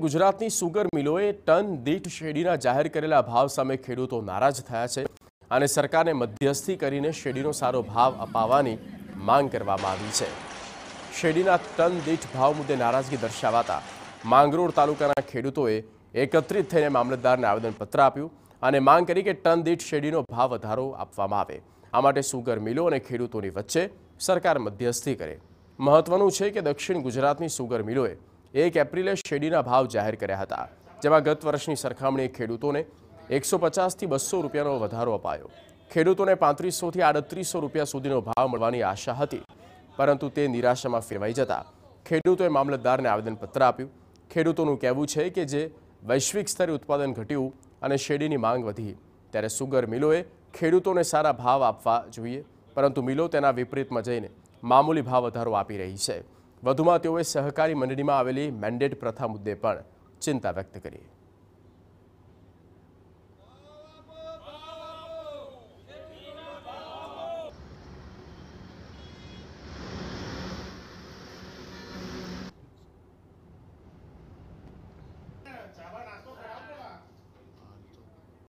ગુજરાતની sugar મિલોએ ton દીઠ શેરડીના જાહેર કરેલા ભાવ સામે ખેડૂતો નારાજ થયા છે અને સરકારને મધ્યસ્થી કરીને શેરડીનો સારો ભાવ અપાવવાની માંગ કરવામાં આવી છે શેરડીના ટન દીઠ ભાવ મુદ્દે નારાજગી દર્શાવાતા માંગરોળ તાલુકાના ખેડૂતોએ એકત્રિત થઈને મામલતદારને આવેદનપત્ર આપ્યું અને માંગ કરી કે ટન દીઠ શેરડીનો ભાવ વધારો આપવામાં આવે આ માટે સુગર મિલો અને ખેડૂતોની વચ્ચે સરકાર મધ્યસ્થી કરે મહત્વનું છે કે દક્ષિણ ગુજરાતની સુગર મિલોએ એક એપ્રિલે શેરડીના ભાવ જાહેર કર્યા હતા જેમાં ગત વર્ષની સરખામણીએ ખેડૂતોને એકસો પચાસથી બસો રૂપિયાનો વધારો અપાયો ખેડૂતોને પાંત્રીસોથી આડત્રીસો રૂપિયા સુધીનો ભાવ મળવાની આશા હતી પરંતુ તે નિરાશામાં ફેરવાઈ જતા ખેડૂતોએ મામલતદારને આવેદનપત્ર આપ્યું ખેડૂતોનું કહેવું છે કે જે વૈશ્વિક સ્તરે ઉત્પાદન ઘટ્યું અને શેરડીની માંગ વધી ત્યારે સુગર મિલોએ ખેડૂતોને સારા ભાવ આપવા જોઈએ પરંતુ મિલો તેના વિપરીતમાં જઈને મામૂલી ભાવ વધારો આપી રહી છે વધુમાં તેઓએ સહકારી મંડળીમાં આવેલી મેન્ડેટ પ્રથા મુદ્દે પણ ચિંતા વ્યક્ત કરી